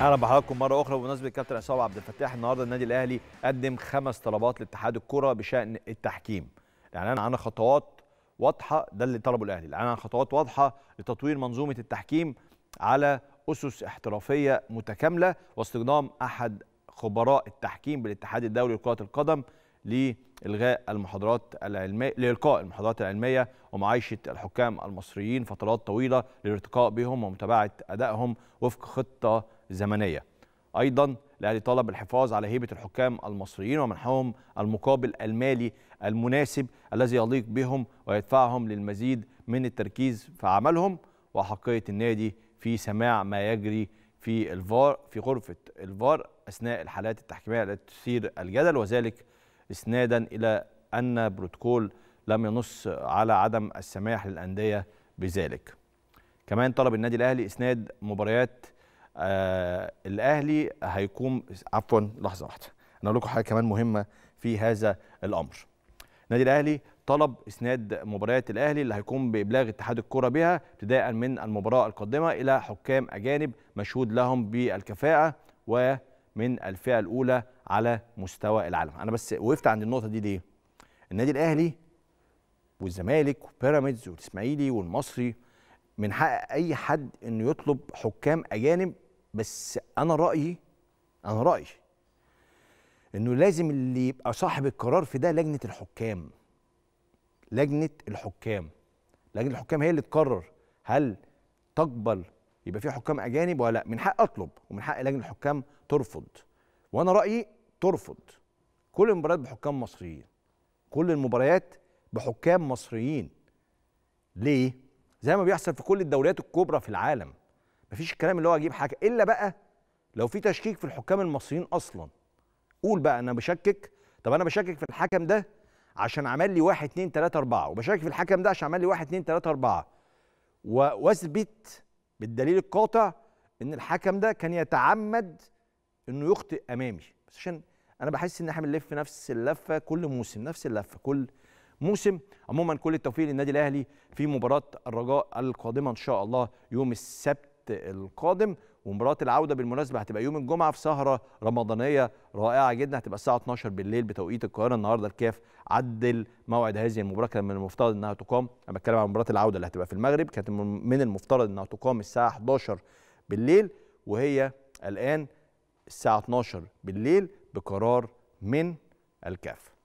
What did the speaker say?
اهلا بحضراتكم مره اخرى بمناسبه الكابتن عصام عبد الفتاح النهارده النادي الاهلي قدم خمس طلبات لاتحاد الكره بشان التحكيم الاعلان عن خطوات واضحه ده اللي طلبه الاهلي الاعلان عن خطوات واضحه لتطوير منظومه التحكيم على اسس احترافيه متكامله واستخدام احد خبراء التحكيم بالاتحاد الدولي لكره القدم لإلغاء المحاضرات العلمية لإلقاء المحاضرات العلمية ومعايشة الحكام المصريين فترات طويلة للارتقاء بهم ومتابعة أدائهم وفق خطة زمنية أيضا الأهلي طلب الحفاظ على هيبة الحكام المصريين ومنحهم المقابل المالي المناسب الذي يليق بهم ويدفعهم للمزيد من التركيز في عملهم وأحقية النادي في سماع ما يجري في الفار في غرفة الفار أثناء الحالات التحكيمية التي تثير الجدل وذلك إسنادا إلى أن بروتوكول لم ينص على عدم السماح للأندية بذلك كمان طلب النادي الأهلي إسناد مباريات آه، الاهلي هيكون عفوا لحظه واحده انا اقول لكم حاجه كمان مهمه في هذا الامر النادي الاهلي طلب اسناد مباريات الاهلي اللي هيقوم بابلاغ اتحاد الكره بها ابتداء من المباراه القادمه الى حكام اجانب مشهود لهم بالكفاءه ومن الفئه الاولى على مستوى العالم انا بس وقفت عند النقطه دي ليه النادي الاهلي والزمالك وبيراميدز والاسماعيلي والمصري من حق اي حد انه يطلب حكام اجانب بس انا رايي انا رايي انه لازم اللي يبقى صاحب القرار في ده لجنه الحكام لجنه الحكام لجنه الحكام هي اللي تقرر هل تقبل يبقى في حكام اجانب ولا لا من حق اطلب ومن حق لجنه الحكام ترفض وانا رايي ترفض كل المباريات بحكام مصريين كل المباريات بحكام مصريين ليه زي ما بيحصل في كل الدوريات الكبرى في العالم مفيش الكلام اللي هو اجيب حاجه الا بقى لو في تشكيك في الحكام المصريين اصلا قول بقى انا بشكك طب انا بشكك في الحكم ده عشان عمل لي 1 2 3 4 وبشكك في الحكم ده عشان عمل لي 1 2 3 4 واثبت بالدليل القاطع ان الحكم ده كان يتعمد انه يخطئ امامي بس عشان انا بحس ان احنا بنلف نفس اللفه كل موسم نفس اللفه كل موسم عموما كل التوفيق للنادي الاهلي في مباراه الرجاء القادمه ان شاء الله يوم السبت السبت القادم ومباراه العوده بالمناسبه هتبقى يوم الجمعه في سهره رمضانيه رائعه جدا هتبقى الساعه 12 بالليل بتوقيت القاهره النهارده الكاف عدل موعد هذه المباراه كان من المفترض انها تقام انا بتكلم عن مباراه العوده اللي هتبقى في المغرب كانت من المفترض انها تقام الساعه 11 بالليل وهي الان الساعه 12 بالليل بقرار من الكاف